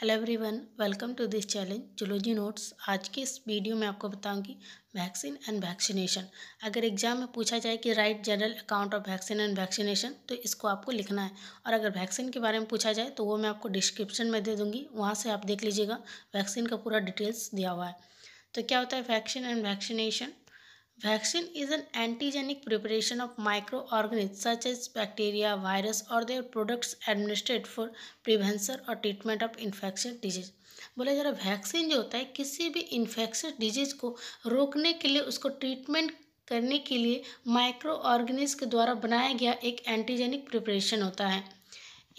hello everyone welcome to this challenge zoology notes आज के इस वीडियो में आपको बताऊंगी वैक्सीन एंड वैक्सीनेशन अगर एग्जाम में पूछा जाए कि write general account of vaccine and vaccination तो इसको आपको लिखना है और अगर वैक्सीन के बारे में पूछा जाए तो वो मैं आपको डिस्क्रिप्शन में दे दूँगी वहाँ से आप देख लीजिएगा वैक्सीन का पूरा डिटेल्स दिया हुआ है तो क्या होता है vaccine and vaccination vaccine is an antigenic preparation of microorganisms such as bacteria virus और their products administrate for prevention और ट्रीटमेंट ऑफ इन्फेक्शन डिजीज बोले जरा वैक्सीन जो होता है किसी भी इन्फेक्शन डिजीज को रोकने के लिए उसको ट्रीटमेंट करने के लिए माइक्रो ऑर्गेनिज के द्वारा बनाया गया एक एंटीजेनिक प्रिपरेशन होता है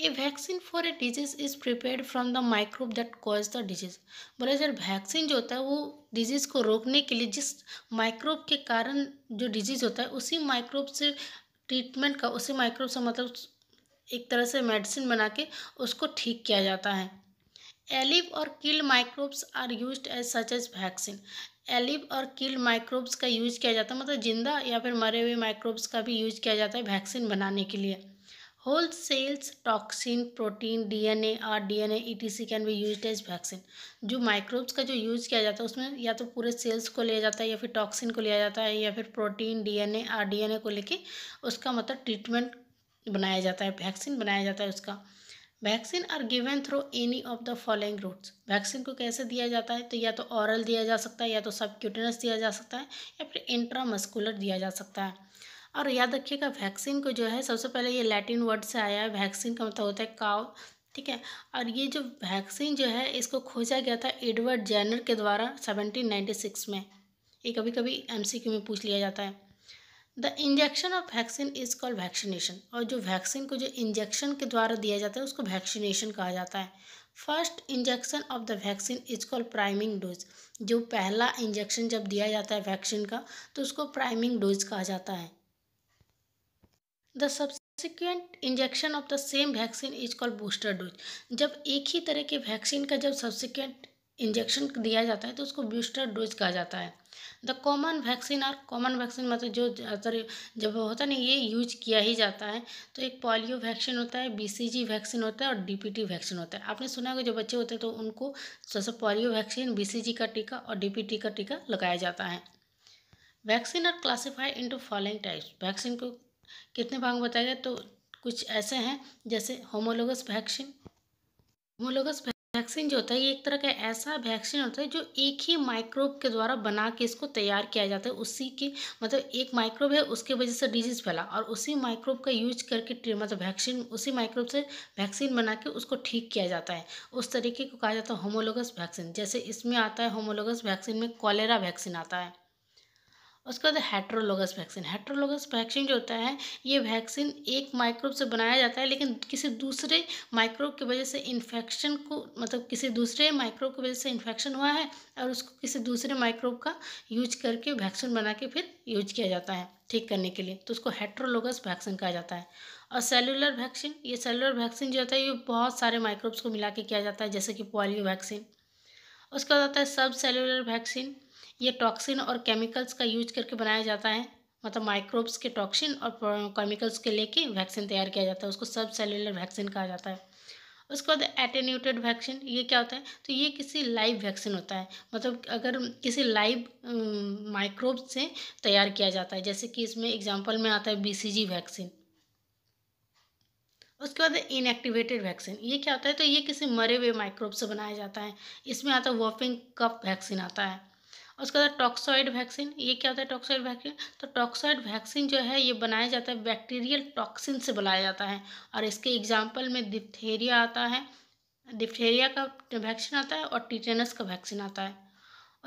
a vaccine for a disease is prepare from the microbe that cause the disease बोले सर वैक्सीन जो होता है वो डिजीज़ को रोकने के लिए जिस माइक्रोब के कारण जो डिजीज़ होता है उसी माइक्रोब से ट्रीटमेंट का उसी माइक्रोब से मतलब एक तरह से मेडिसिन बना के उसको ठीक किया जाता है एलिव और kill microbes are use as such as vaccine alive और किल माइक्रोब्स का यूज किया जाता है मतलब जिंदा या फिर मरे हुए माइक्रोब्स का भी यूज किया जाता है वैक्सीन बनाने के लिए whole cells toxin protein DNA और DNA etc can be use as vaccine जो माइक्रोब्स का जो यूज़ किया जाता है उसमें या तो पूरे सेल्स को लिया जाता है या फिर टॉक्सिन को लिया जाता है या फिर प्रोटीन डीएनए एन डीएनए को लेके उसका मतलब ट्रीटमेंट बनाया जाता है वैक्सीन बनाया जाता है उसका vaccine are given through any of the following routes vaccine को कैसे दिया जाता है तो या तो ऑरल दिया जा सकता है या तो सबक्यूटेनस दिया जा सकता है या फिर इंट्रामस्कुलर दिया जा सकता है और याद रखिएगा वैक्सीन को जो है सबसे पहले ये लैटिन वर्ड से आया है वैक्सीन का मतलब होता है काव ठीक है और ये जो वैक्सीन जो है इसको खोजा गया था एडवर्ड जैनर के द्वारा 1796 में ये कभी कभी एमसीक्यू में पूछ लिया जाता है the injection of vaccine is called vaccination और जो वैक्सीन को जो इंजेक्शन के द्वारा दिया जाता है उसको वैक्सीनेशन कहा जाता है first injection of the vaccine is called priming dose जो पहला इंजेक्शन जब दिया जाता है वैक्सीन का तो उसको प्राइमिंग डोज कहा जाता है the subsequent injection of the same vaccine is call booster dose जब एक ही तरह के वैक्सीन का जब सब्सिक्वेंट इंजेक्शन दिया जाता है तो उसको बूस्टर डोज कहा जाता है द कॉमन वैक्सीन और कॉमन वैक्सीन मतलब जो ज़्यादातर जब होता नहीं ये यूज किया ही जाता है तो एक पोलियो वैक्सीन होता है बीसीजी वैक्सीन होता है और डीपीटी वैक्सीन होता है आपने सुना होगा जो बच्चे होते हैं तो उनको जैसे पोलियो वैक्सीन जी का टीका और टी का टीका लगाया जाता है vaccine are classified into following types vaccine को कितने भाग बताया गए तो कुछ ऐसे हैं जैसे होमोलोगस वैक्सीन होमोलोगस वैक्सीन जो होता है ये एक तरह का ऐसा वैक्सीन होता है जो एक ही माइक्रोब के द्वारा बना के इसको तैयार किया जाता है उसी के मतलब एक माइक्रोब है उसके वजह से डिजीज फैला और उसी माइक्रोब का यूज करके मतलब वैक्सीन उसी माइक्रोब से वैक्सीन बना के उसको ठीक किया जाता है उस तरीके को कहा जाता है होमोलोगस वैक्सीन जैसे इसमें आता है होमोलोगस वैक्सीन में कॉलेरा वैक्सीन आता है उसके बाद हेट्रोलोगस वैक्सीन हेट्रोलोगस वैक्सीन जो होता है ये वैक्सीन एक माइक्रोब से बनाया जाता है लेकिन किसी दूसरे माइक्रोब की वजह से इन्फेक्शन को मतलब किसी दूसरे माइक्रोब की वजह से इन्फेक्शन हुआ है और उसको किसी दूसरे माइक्रोब का यूज करके वैक्सीन बना के फिर यूज किया जाता है ठीक करने के लिए तो उसको हेट्रोलोगस वैक्सीन कहा जाता है और सेलुलर वैक्सीन ये सेलुलर वैक्सीन जो होता है ये बहुत सारे माइक्रोब्स को मिला के किया जाता है जैसे कि पोलियो वैक्सीन उसके बाद आता है सब सेलुलर वैक्सीन ये टॉक्सिन और केमिकल्स का यूज करके बनाया जाता है मतलब माइक्रोब्स के टॉक्सिन और केमिकल्स के लेके वैक्सीन तैयार किया जाता है उसको सब सेलुलर वैक्सीन कहा जाता है उसके बाद एटेन्यूटेड वैक्सीन ये क्या होता है तो ये किसी लाइव वैक्सीन होता है मतलब अगर किसी लाइव माइक्रोब से तैयार किया जाता है जैसे कि इसमें एग्जांपल में आता है बीसीजी वैक्सीन उसके बाद इनएक्टिवेटेड वैक्सीन ये क्या होता है तो ये किसी मरे हुए माइक्रोब से बनाया जाता है इसमें आता है वॉफिंग कप वैक्सीन आता है उसके बाद टॉक्सॉइड वैक्सीन ये क्या होता है टॉक्सॉइड वैक्सीन तो टॉक्सॉइड वैक्सीन जो है ये बनाया जाता है बैक्टीरियल टॉक्सिन से बनाया जाता है और इसके एग्जाम्पल में डिप्थेरिया आता है डिप्थेरिया का वैक्सीन आता है और टीटेनस का वैक्सीन आता है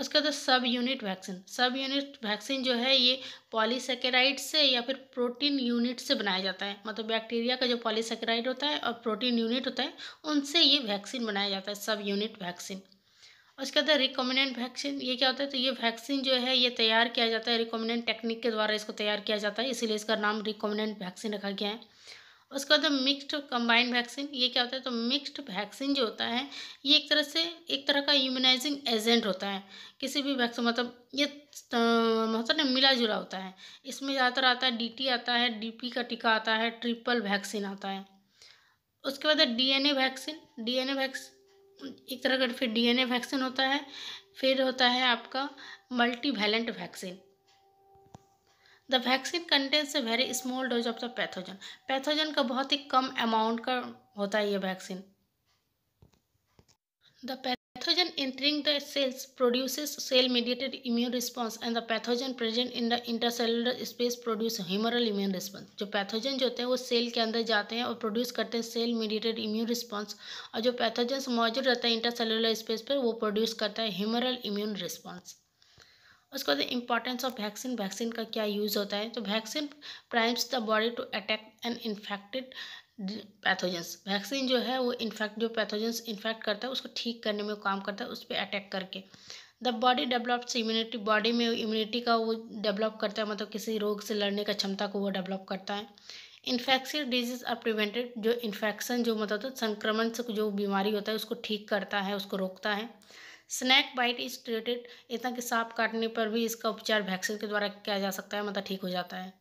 उसके बाद तो subunit vaccine subunit vaccine जो है ये पॉलीसेकेराइड से या फिर प्रोटीन यूनिट से बनाया जाता है मतलब बैक्टीरिया का जो पॉलीसेकेराइड होता है और प्रोटीन यूनिट होता है उनसे ये वैक्सीन बनाया जाता है सब यूनिट वैक्सीन उसके बाद रिकॉमिनेंट वैक्सीन ये क्या होता है तो ये वैक्सीन जो है ये तैयार किया जाता है रिकॉमिनेंट टेक्निक के द्वारा इसको तैयार किया जाता है इसीलिए इसका नाम रिकॉमिनेंट वैक्सीन रखा गया है उसके बाद मिक्स्ड कंबाइंड वैक्सीन ये क्या होता है तो मिक्स्ड वैक्सीन जो होता है ये एक तरह से एक तरह का इम्यूनाइजिंग एजेंट होता है किसी भी वैक्सीन मतलब ये मतलब ना मिला जुला होता है इसमें ज़्यादातर आता है डीटी आता है डीपी का टीका आता है ट्रिपल वैक्सीन आता है उसके बाद डीएनए वैक्सीन डीएनए वैक्सीन एक तरह का फिर डीएनए वैक्सीन होता है फिर होता है आपका multivalent vaccine the vaccine contents a very small dose of the pathogen pathogen का बहुत ही कम अमाउंट का होता है ये vaccine the pathogen the cells produce cell mediated immune response and the pathogen present in the intercellular space produce humoral immune response जो pathogen जो होते हैं वो सेल के अंदर जाते हैं और प्रोड्यूस करते हैं सेल मीडिएटेड इम्यून रिस्पॉन्स और जो पैथोजन मौजूद रहता है इंटरसेलुलर स्पेस पर वो प्रोड्यूस करता है ह्यूमरल इम्यून रिस्पॉन्स उसके बाद इंपॉर्टेंस ऑफ वैक्सीन वैक्सीन का क्या यूज़ होता है तो vaccine primes the body to attack an infected pathogens vaccine जो है वो इन्फेक्ट जो पैथोजेंस इन्फेक्ट करता है उसको ठीक करने में काम करता है उस पर अटैक करके the body develops immunity body में इम्यूनिटी का वो डेवलप करता है मतलब किसी रोग से लड़ने का क्षमता को वो डेवलप करता है इन्फेक्शियस डिजीज आर प्रिवेंटेड जो इन्फेक्शन जो मतलब तो संक्रमण से जो बीमारी होता है उसको ठीक करता है उसको रोकता है स्नैक बाइट इज ट्रीटेड इतना कि सांप काटने पर भी इसका उपचार वैक्सीन के द्वारा किया जा सकता है मतलब ठीक हो जाता है